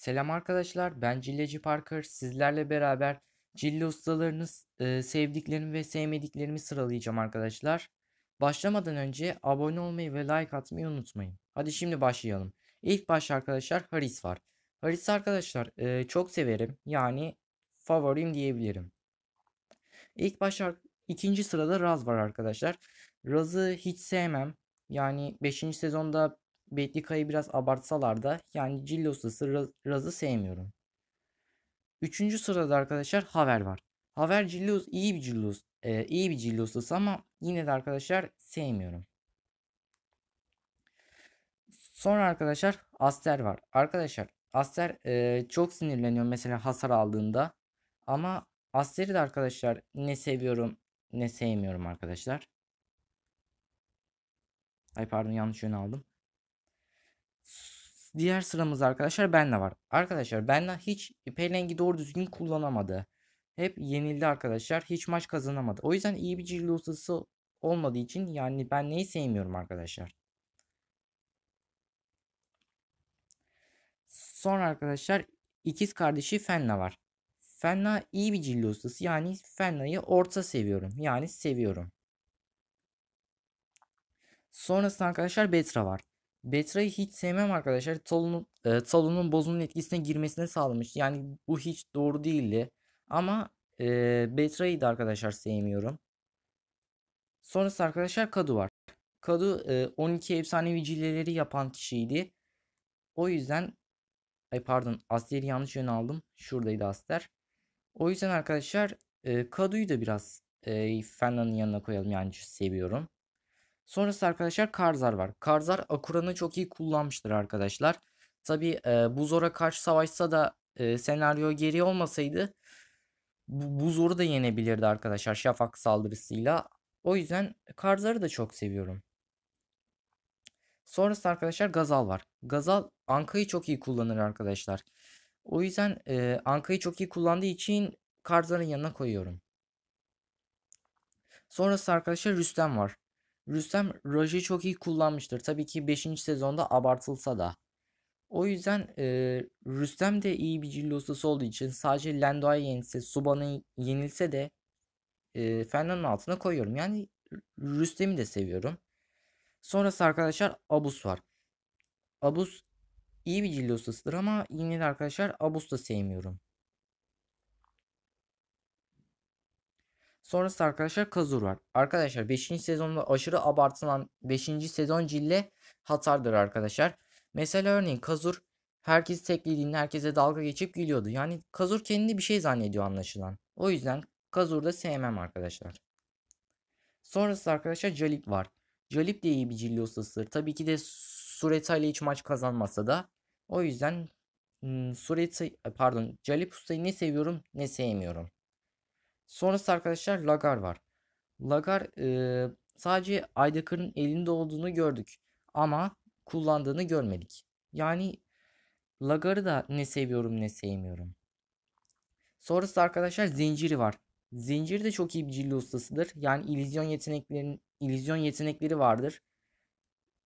Selam arkadaşlar ben Cilleci Parker sizlerle beraber cille ustalarını e, sevdiklerimi ve sevmediklerimi sıralayacağım arkadaşlar. Başlamadan önce abone olmayı ve like atmayı unutmayın. Hadi şimdi başlayalım. İlk baş arkadaşlar Haris var. Haris arkadaşlar e, çok severim yani favorim diyebilirim. İlk baş ikinci sırada Raz var arkadaşlar. Raz'ı hiç sevmem. Yani 5. sezonda Betlika'yı biraz abartsalar da yani Cillos'u Raz'ı sevmiyorum. Üçüncü sırada arkadaşlar Haver var. Haver Cillos iyi bir Cillos. E, iyi bir Cillos'lusu ama yine de arkadaşlar sevmiyorum. Sonra arkadaşlar Aster var. Arkadaşlar Aster e, çok sinirleniyor mesela hasar aldığında. Ama Aster'i de arkadaşlar ne seviyorum ne sevmiyorum arkadaşlar. Ay pardon yanlış yön aldım. Diğer sıramız arkadaşlar Benna var. Arkadaşlar Benna hiç pelengi doğru düzgün kullanamadı. Hep yenildi arkadaşlar. Hiç maç kazanamadı. O yüzden iyi bir cilve ustası olmadığı için yani ben neyi sevmiyorum arkadaşlar. Sonra arkadaşlar ikiz kardeşi Fenna var. Fenna iyi bir cilli ustası yani Fenna'yı orta seviyorum. Yani seviyorum. Sonrasında arkadaşlar Betra var. Betra'yı hiç sevmem arkadaşlar. Tolun'un e, Talon'un bozunun etkisine girmesine sağlamış. Yani bu hiç doğru değildi. Ama e, Betra'yı da arkadaşlar sevmiyorum. Sonrası arkadaşlar Kadu var. Kadu e, 12 efsane cileleri yapan kişiydi. O yüzden ay pardon Aster'i yanlış yöne aldım. Şuradaydı Aster. O yüzden arkadaşlar e, Kadu'yu da biraz e, Fernan'ın yanına koyalım. Yani seviyorum. Sonrası arkadaşlar Karzar var. Karzar Akura'nı çok iyi kullanmıştır arkadaşlar. Tabi e, Buzor'a karşı savaşsa da e, senaryo geri olmasaydı bu, Buzor'u da yenebilirdi arkadaşlar şafak saldırısıyla. O yüzden Karzar'ı da çok seviyorum. Sonrası arkadaşlar Gazal var. Gazal Anka'yı çok iyi kullanır arkadaşlar. O yüzden e, Anka'yı çok iyi kullandığı için Karzar'ın yanına koyuyorum. Sonrası arkadaşlar Rüstem var. Rüstem Roj'i çok iyi kullanmıştır. Tabii ki 5. sezonda abartılsa da. O yüzden e, Rüstem de iyi bir cilli ustası olduğu için sadece Lendo'ya yenilse, Suban'a yenilse de e, Fernan'ın altına koyuyorum. Yani Rüstem'i de seviyorum. Sonrası arkadaşlar Abus var. Abus iyi bir cilli ustasıdır ama yine de arkadaşlar Abus da sevmiyorum. Sonrasında arkadaşlar Kazur var. Arkadaşlar 5. sezonda aşırı abartılan 5. sezon cille hatardır arkadaşlar. Mesela örneğin Kazur herkes teklediğinde herkese dalga geçip gülüyordu. Yani Kazur kendini bir şey zannediyor anlaşılan. O yüzden Kazur'u da sevmem arkadaşlar. Sonrasında arkadaşlar Jalip var. Jalip de iyi bir cilli ustasıdır. Tabii ki de Sureta ile hiç maç kazanmasa da. O yüzden hmm, Sureta pardon Jalip ustayı ne seviyorum ne sevmiyorum. Sonrası arkadaşlar Lagar var. Lagar e, sadece Aydakar'ın elinde olduğunu gördük ama kullandığını görmedik. Yani Lagar'ı da ne seviyorum ne sevmiyorum. Sonrası arkadaşlar Zinciri var. Zincir de çok iyi bir cilli ustasıdır. Yani illüzyon yeteneklerin illüzyon yetenekleri vardır.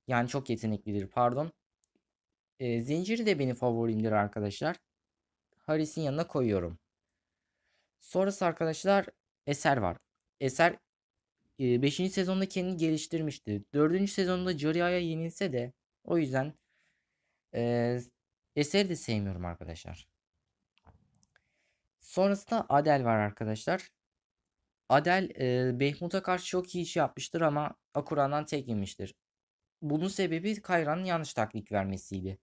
Yani çok yeteneklidir pardon. E, Zinciri de benim favorimdir arkadaşlar. Haris'in yanına koyuyorum. Sonrası arkadaşlar Eser var. Eser 5. sezonda kendini geliştirmişti. 4. sezonda Caria'ya yenilse de o yüzden e, Eser'i de sevmiyorum arkadaşlar. Sonrasında Adel var arkadaşlar. Adel e, Behmut'a karşı çok iyi iş yapmıştır ama Akuran'dan tek yemiştir. Bunun sebebi Kayran'ın yanlış taktik vermesiydi.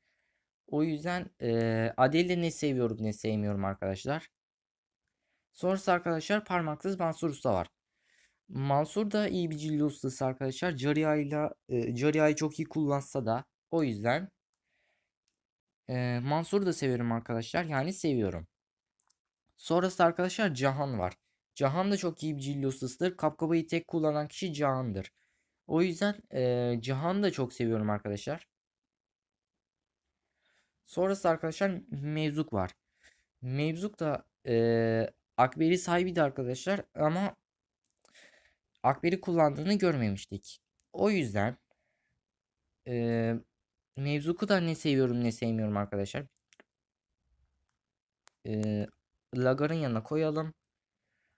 O yüzden e, Adel'i ne seviyorum ne sevmiyorum arkadaşlar. Sonrası arkadaşlar parmaksız Mansur Usta var. Mansur da iyi bir cilli ustası arkadaşlar. Cariya'yla e, çok iyi kullansa da o yüzden e, Mansur'u da seviyorum arkadaşlar. Yani seviyorum. Sonrası arkadaşlar Cahan var. Cahan da çok iyi bir cilli ustasıdır. Kapkabayı tek kullanan kişi Cahan'dır. O yüzden e, Cahan'ı da çok seviyorum arkadaşlar. Sonrası arkadaşlar Mevzuk var. Mevzuk da e, Akber'i sahibiydi arkadaşlar ama Akber'i kullandığını görmemiştik. O yüzden e, mevzuku da ne seviyorum ne sevmiyorum arkadaşlar. E, Lagar'ın yanına koyalım.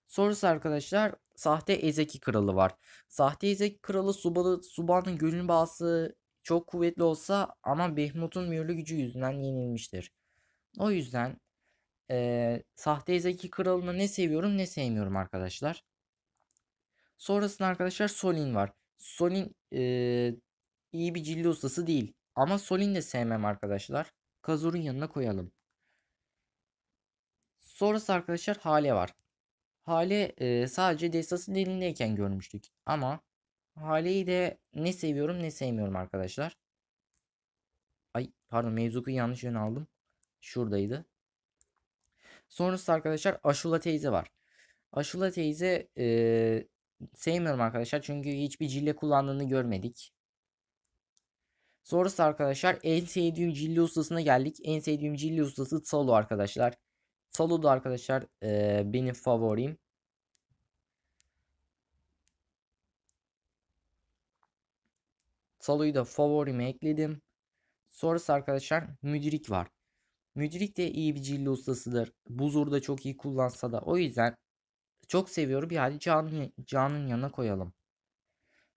Sonrası arkadaşlar sahte Ezeki kralı var. Sahte Ezeki kralı Subalı, Suba'nın gönül bağısı çok kuvvetli olsa ama Behmut'un mühürlü gücü yüzünden yenilmiştir. O yüzden e, Sahte Zeki Kralı'nı ne seviyorum ne sevmiyorum arkadaşlar. Sonrasında arkadaşlar Solin var. Solin e, iyi bir cilli ustası değil. Ama Solin de sevmem arkadaşlar. Kazur'un yanına koyalım. Sonrası arkadaşlar Hale var. Hale e, sadece Destas'ın elindeyken görmüştük. Ama Hale'yi de ne seviyorum ne sevmiyorum arkadaşlar. Ay pardon mevzuku yanlış yön aldım. Şuradaydı. Sonrası arkadaşlar Aşula teyze var. Aşula teyze e, sevmiyorum arkadaşlar çünkü hiçbir cille kullandığını görmedik. Sonrası arkadaşlar en sevdiğim cilli ustasına geldik. En sevdiğim cilli ustası Salo arkadaşlar. Salo da arkadaşlar e, benim favorim. Salo'yu da favorime ekledim. Sonrası arkadaşlar müdrik var. Müdrik de iyi bir cilli ustasıdır. Buzur da çok iyi kullansa da. O yüzden çok seviyorum. Yani Can'ın canın yanına koyalım.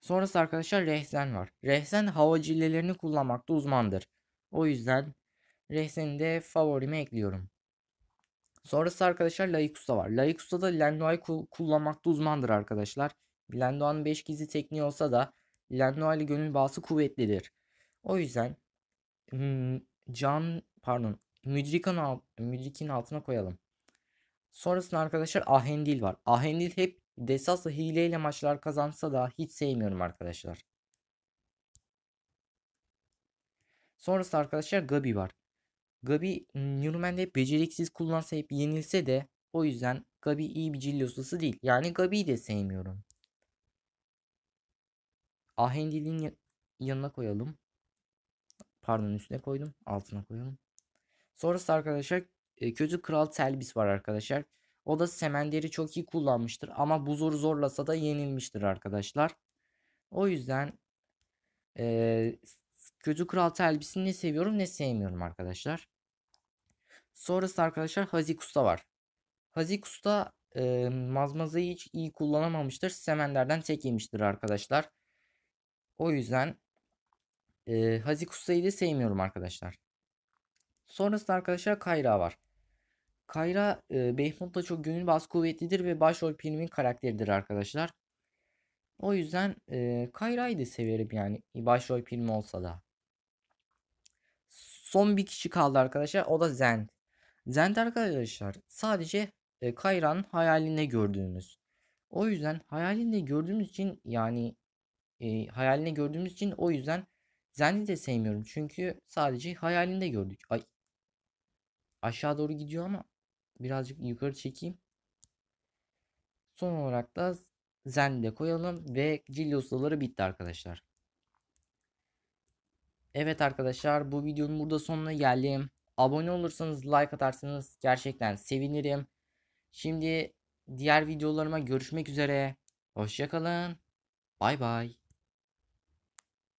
Sonrası arkadaşlar Rehzen var. Rehzen hava cillelerini kullanmakta uzmandır. O yüzden Rehzen'i de favorime ekliyorum. Sonrası arkadaşlar Layık Usta var. Layık Usta da Lennoa'yı kullanmakta uzmandır arkadaşlar. Lennoa'nın 5 gizli tekniği olsa da Lennoa ile gönül bağısı kuvvetlidir. O yüzden hmm, Can pardon müdrikan alt, müdrikin altına koyalım. Sonrasında arkadaşlar Ahendil var. Ahendil hep Desas'la hileyle maçlar kazansa da hiç sevmiyorum arkadaşlar. Sonrasında arkadaşlar Gabi var. Gabi Nurman'de hep beceriksiz kullansa hep yenilse de o yüzden Gabi iyi bir cilloslusu değil. Yani Gabi'yi de sevmiyorum. Ahendil'in yanına koyalım. Pardon üstüne koydum. Altına koyalım. Sonrası arkadaşlar e, kötü kral Telbis var arkadaşlar. O da Semender'i çok iyi kullanmıştır ama bu zor zorlasa da yenilmiştir arkadaşlar. O yüzden e, kötü kral Telbis'i ne seviyorum ne sevmiyorum arkadaşlar. Sonrası arkadaşlar Hazikus'ta var. Hazikus'ta e, Mazmaza'yı hiç iyi kullanamamıştır. Semender'den tek yemiştir arkadaşlar. O yüzden e, Hazikus'ta'yı da sevmiyorum arkadaşlar. Sonrasında arkadaşlar Kayra var. Kayra e, Mahmut'la çok gönül bas kuvvetlidir ve başrol filmin karakteridir arkadaşlar. O yüzden e, Kayra'yı da severim yani başrol filmi olsa da. Son bir kişi kaldı arkadaşlar o da Zen Zend arkadaşlar sadece e, Kayra'nın hayalinde gördüğümüz. O yüzden hayalinde gördüğümüz için yani e, hayalinde gördüğümüz için o yüzden Zen'i de sevmiyorum. Çünkü sadece hayalinde gördük. Ay aşağı doğru gidiyor ama birazcık yukarı çekeyim. Son olarak da Zen'i de koyalım ve Cilli ustaları bitti arkadaşlar. Evet arkadaşlar bu videonun burada sonuna geldim. Abone olursanız like atarsanız gerçekten sevinirim. Şimdi diğer videolarıma görüşmek üzere. Hoşçakalın. Bay bay.